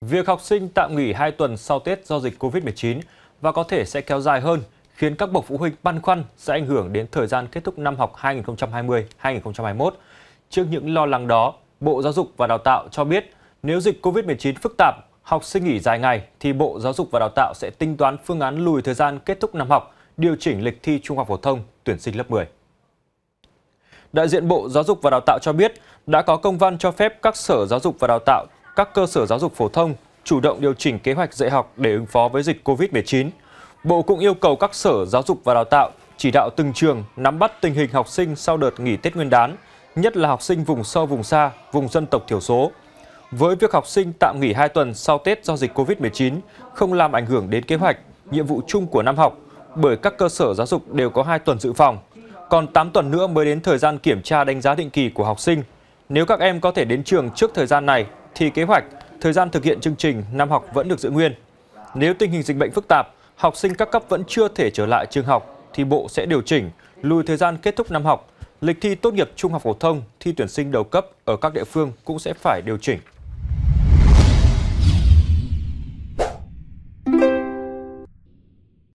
Việc học sinh tạm nghỉ 2 tuần sau Tết do dịch Covid-19 và có thể sẽ kéo dài hơn khiến các bậc phụ huynh băn khoăn sẽ ảnh hưởng đến thời gian kết thúc năm học 2020-2021. Trước những lo lắng đó, Bộ Giáo dục và Đào tạo cho biết nếu dịch Covid-19 phức tạp, học sinh nghỉ dài ngày thì Bộ Giáo dục và Đào tạo sẽ tính toán phương án lùi thời gian kết thúc năm học, điều chỉnh lịch thi trung học phổ thông, tuyển sinh lớp 10. Đại diện Bộ Giáo dục và Đào tạo cho biết đã có công văn cho phép các sở giáo dục và đào tạo các cơ sở giáo dục phổ thông chủ động điều chỉnh kế hoạch dạy học để ứng phó với dịch COVID-19. Bộ cũng yêu cầu các sở giáo dục và đào tạo chỉ đạo từng trường nắm bắt tình hình học sinh sau đợt nghỉ Tết Nguyên đán, nhất là học sinh vùng sâu vùng xa, vùng dân tộc thiểu số. Với việc học sinh tạm nghỉ 2 tuần sau Tết do dịch COVID-19 không làm ảnh hưởng đến kế hoạch, nhiệm vụ chung của năm học bởi các cơ sở giáo dục đều có 2 tuần dự phòng. Còn 8 tuần nữa mới đến thời gian kiểm tra đánh giá định kỳ của học sinh. Nếu các em có thể đến trường trước thời gian này thì kế hoạch, thời gian thực hiện chương trình năm học vẫn được giữ nguyên. Nếu tình hình dịch bệnh phức tạp, học sinh các cấp vẫn chưa thể trở lại trường học thì Bộ sẽ điều chỉnh, lùi thời gian kết thúc năm học. Lịch thi tốt nghiệp trung học phổ thông, thi tuyển sinh đầu cấp ở các địa phương cũng sẽ phải điều chỉnh.